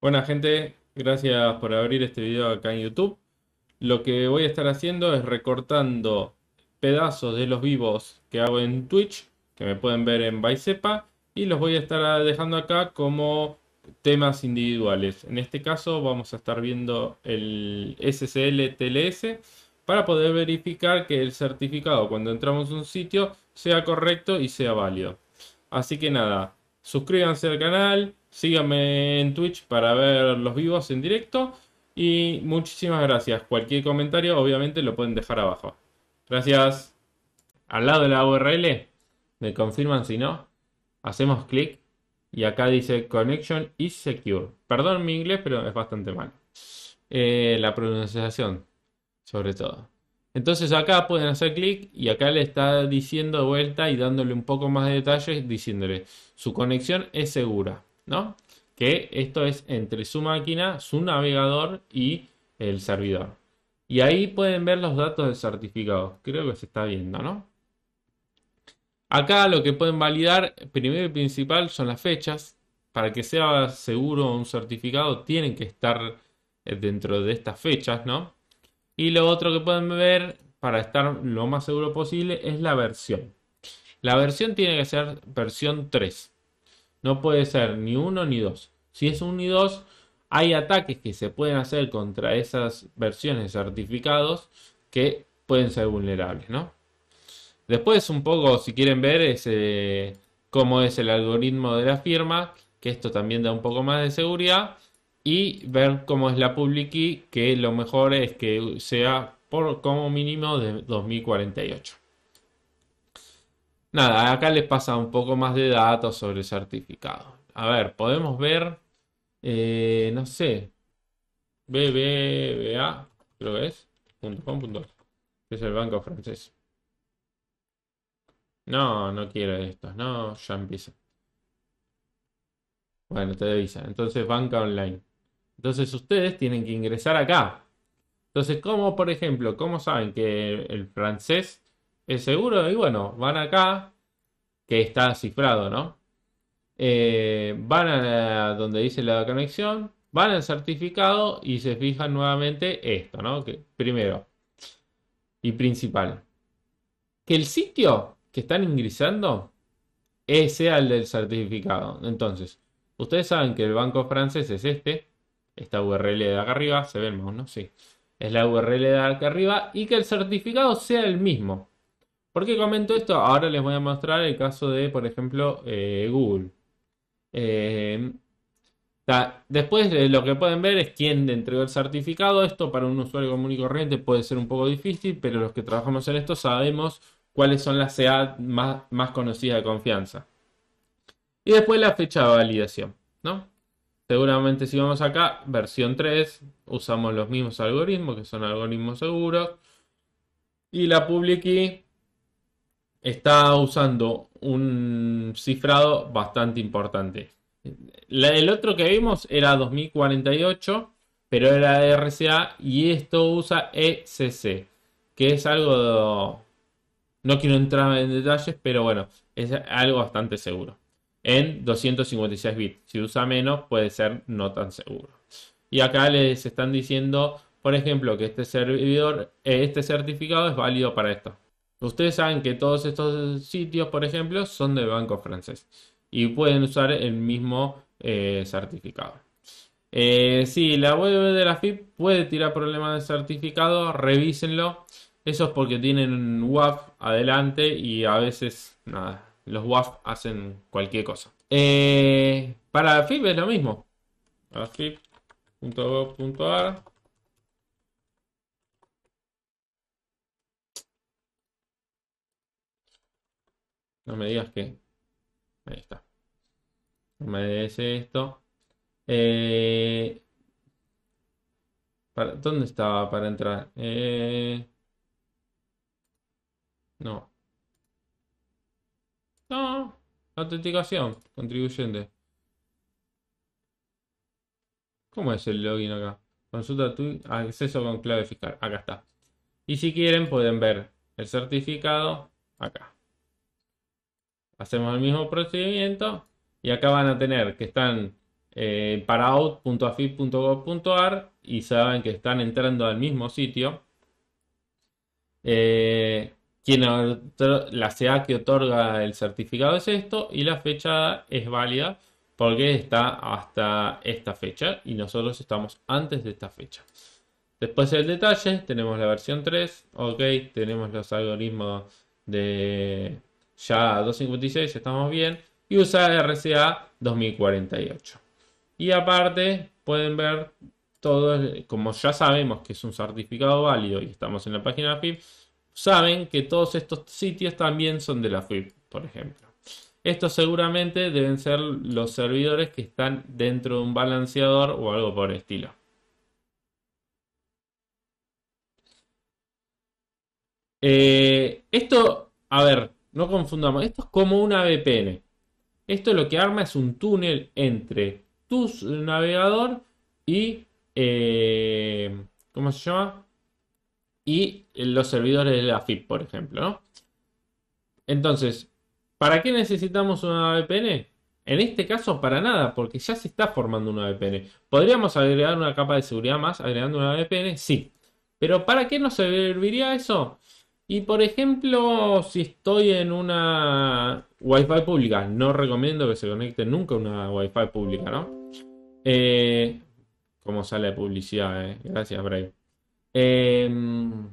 Buena gente, gracias por abrir este video acá en YouTube. Lo que voy a estar haciendo es recortando pedazos de los vivos que hago en Twitch, que me pueden ver en Vicepa y los voy a estar dejando acá como temas individuales. En este caso vamos a estar viendo el SSL TLS para poder verificar que el certificado cuando entramos a un sitio sea correcto y sea válido. Así que nada, suscríbanse al canal, Síganme en Twitch para ver los vivos en directo. Y muchísimas gracias. Cualquier comentario, obviamente, lo pueden dejar abajo. Gracias. Al lado de la URL, me confirman si no. Hacemos clic y acá dice Connection is Secure. Perdón mi inglés, pero es bastante mal. Eh, la pronunciación, sobre todo. Entonces acá pueden hacer clic y acá le está diciendo de vuelta y dándole un poco más de detalles, diciéndole su conexión es segura. ¿no? Que esto es entre su máquina, su navegador y el servidor. Y ahí pueden ver los datos del certificado. Creo que se está viendo, ¿no? Acá lo que pueden validar, primero y principal, son las fechas. Para que sea seguro un certificado, tienen que estar eh, dentro de estas fechas, ¿no? Y lo otro que pueden ver, para estar lo más seguro posible, es la versión. La versión tiene que ser versión 3. No puede ser ni uno ni dos. Si es uno ni dos, hay ataques que se pueden hacer contra esas versiones de certificados que pueden ser vulnerables, Después un poco, si quieren ver, eh, cómo es el algoritmo de la firma, que esto también da un poco más de seguridad, y ver cómo es la public key, que lo mejor es que sea por como mínimo de 2048. Nada, acá les pasa un poco más de datos sobre el certificado. A ver, podemos ver, eh, no sé, BBBA, creo que es, .com es el banco francés. No, no quiero esto. no, ya empieza. Bueno, te avisa. Entonces, banca online. Entonces, ustedes tienen que ingresar acá. Entonces, ¿cómo, por ejemplo, cómo saben que el francés el seguro, y bueno, van acá, que está cifrado, ¿no? Eh, van a donde dice la conexión, van al certificado y se fijan nuevamente esto, ¿no? Que primero y principal, que el sitio que están ingresando sea el del certificado. Entonces, ustedes saben que el banco francés es este, esta URL de acá arriba, se ve ¿no? Sí, es la URL de acá arriba y que el certificado sea el mismo. ¿Por qué comento esto? Ahora les voy a mostrar el caso de, por ejemplo, eh, Google. Eh, después eh, lo que pueden ver es quién le entregó el certificado. Esto para un usuario común y corriente puede ser un poco difícil, pero los que trabajamos en esto sabemos cuáles son las CA más, conocidas de confianza. Y después la fecha de validación, ¿no? Seguramente si vamos acá, versión 3, usamos los mismos algoritmos, que son algoritmos seguros. Y la public key está usando un cifrado bastante importante. El otro que vimos era 2048, pero era RCA y esto usa ECC, que es algo... No quiero entrar en detalles, pero bueno, es algo bastante seguro. En 256 bits. Si usa menos, puede ser no tan seguro. Y acá les están diciendo, por ejemplo, que este servidor, eh, este certificado es válido para esto. Ustedes saben que todos estos sitios, por ejemplo, son de banco francés y pueden usar el mismo eh, certificado. Eh, sí, la web de la FIP puede tirar problemas de certificado, revísenlo. Eso es porque tienen un WAF adelante y a veces, nada, los WAF hacen cualquier cosa. Eh, para la FIP es lo mismo. La No me digas que... Ahí está. No esto. des eh, ¿Para... ¿Dónde estaba para entrar? Eh, no. No. Autenticación. Contribuyente. ¿Cómo es el login acá? Consulta tu acceso con clave fiscal. Acá está. Y si quieren pueden ver el certificado acá hacemos el mismo procedimiento y acá van a tener que están eh, para y saben que están entrando al mismo sitio. Eh, quien la CA que otorga el certificado es esto y la fecha es válida porque está hasta esta fecha y nosotros estamos antes de esta fecha. Después el detalle, tenemos la versión 3, ok, tenemos los algoritmos de ya 256, estamos bien. Y usa RCA 2048. Y aparte pueden ver todo como ya sabemos que es un certificado válido y estamos en la página FIP, saben que todos estos sitios también son de la FIP, por ejemplo. Estos seguramente deben ser los servidores que están dentro de un balanceador o algo por el estilo. Eh, esto, a ver, no confundamos, esto es como una VPN. Esto lo que arma es un túnel entre tu navegador y... Eh, ¿Cómo se llama? Y los servidores de la FIP, por ejemplo. Entonces, ¿para qué necesitamos una VPN? En este caso, para nada, porque ya se está formando una VPN. ¿Podríamos agregar una capa de seguridad más agregando una VPN? Sí. Pero ¿para qué nos serviría eso? Y por ejemplo, si estoy en una Wi-Fi pública, no recomiendo que se conecte nunca a una Wi-Fi pública, ¿no? Eh, como sale de publicidad, eh? Gracias, Brave. Em,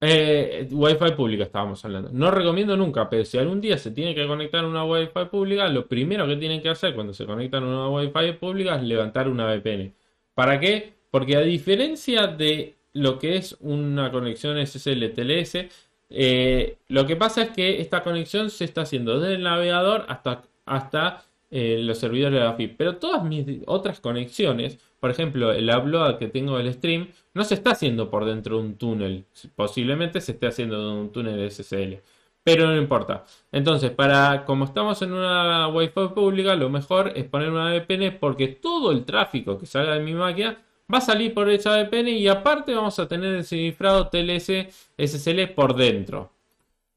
eh, Wi-Fi pública estábamos hablando. No recomiendo nunca, pero si algún día se tiene que conectar a una Wi-Fi pública, lo primero que tienen que hacer cuando se conectan a una Wi-Fi pública es levantar una VPN. ¿Para qué? Porque a diferencia de lo que es una conexión SSL-TLS. Eh, lo que pasa es que esta conexión se está haciendo desde el navegador hasta, hasta eh, los servidores de la FIP. Pero todas mis otras conexiones, por ejemplo, el upload que tengo del stream, no se está haciendo por dentro de un túnel. Posiblemente se esté haciendo en un túnel SSL. Pero no importa. Entonces, para como estamos en una Wi-Fi pública, lo mejor es poner una VPN porque todo el tráfico que salga de mi máquina va a salir por esa VPN y aparte vamos a tener el cifrado TLS SSL por dentro.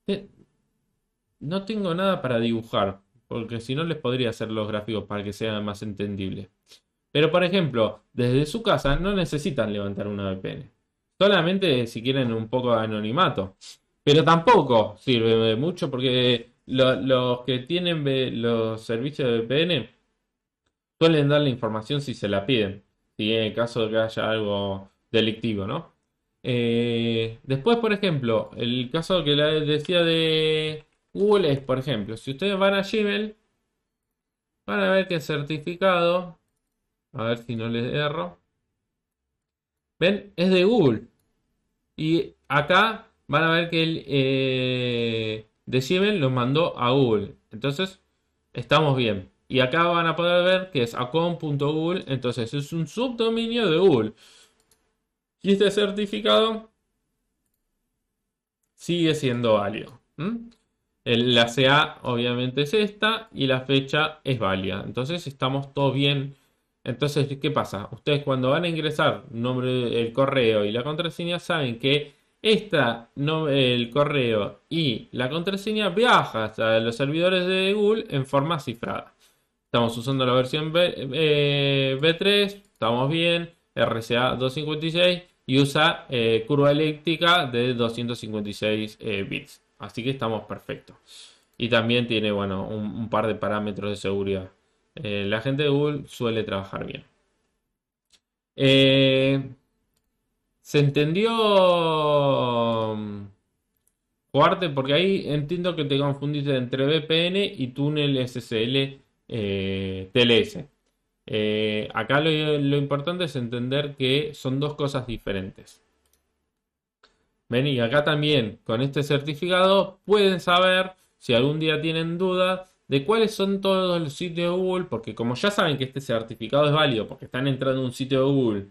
Eh, no tengo nada para dibujar, porque si no les podría hacer los gráficos para que sea más entendible. Pero por ejemplo, desde su casa no necesitan levantar una VPN. Solamente si quieren un poco de anonimato. Pero tampoco sirve mucho porque los que tienen los servicios de VPN suelen dar la información si se la piden en caso de que haya algo delictivo, ¿no? Eh, después, por ejemplo, el caso que les decía de Google es, por ejemplo, si ustedes van a Gmail, van a ver que el certificado, a ver si no les erro, ven, es de Google. Y acá van a ver que el eh, de Gmail lo mandó a Google. Entonces, estamos bien. Y acá van a poder ver que es acom.google, entonces es un subdominio de Google. Y este certificado sigue siendo válido. la CA obviamente es esta y la fecha es válida. Entonces estamos todos bien. Entonces, ¿qué pasa? Ustedes cuando van a ingresar nombre, el correo y la contraseña saben que esta, no, el correo y la contraseña viajan a los servidores de Google en forma cifrada. Estamos usando la versión B, 3 eh, estamos bien, RCA 256 y usa eh, curva eléctrica de 256 eh, bits. Así que estamos perfectos. Y también tiene bueno, un, par de parámetros de seguridad. la gente de Google suele trabajar bien. ¿Se entendió Cuarte, Porque ahí entiendo que te confundiste entre VPN y túnel SSL eh, TLS. Eh, acá lo, importante es entender que son dos cosas diferentes. Ven, y acá también con este certificado pueden saber, si algún día tienen duda de cuáles son todos los sitios de Google, porque como ya saben que este certificado es válido, porque están entrando en un sitio de Google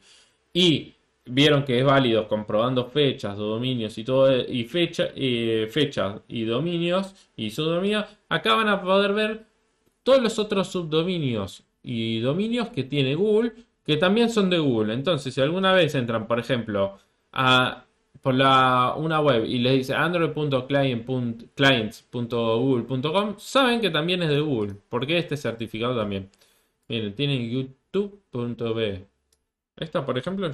y vieron que es válido comprobando fechas, dominios y todo y fecha, eh, fechas y dominios y su dominio. acá van a poder ver todos los otros subdominios y dominios que tiene Google, que también son de Google. Entonces, si alguna vez entran, por ejemplo, a por la, una web y les dice android.clients.google.com, saben que también es de Google, porque este certificado también. Miren, tienen youtube.b. Esta, por ejemplo,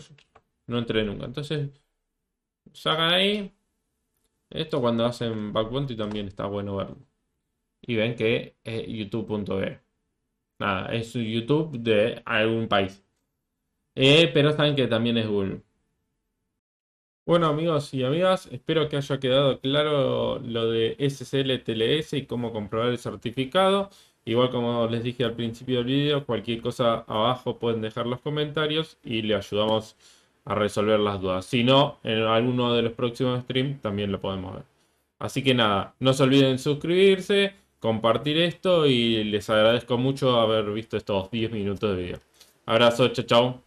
no entré nunca. Entonces, sacan ahí. Esto cuando hacen y también está bueno verlo y ven que es youtube.be Nada, es YouTube de algún país. Eh, pero saben que también es Google. Bueno amigos y amigas, espero que haya quedado claro lo de SCLTLS y cómo comprobar el certificado. Igual como les dije al principio del video, cualquier cosa abajo pueden dejar los comentarios y le ayudamos a resolver las dudas. Si no, en alguno de los próximos streams también lo podemos ver. Así que nada, no se olviden suscribirse compartir esto y les agradezco mucho haber visto estos 10 minutos de video. Abrazo, chao, chao.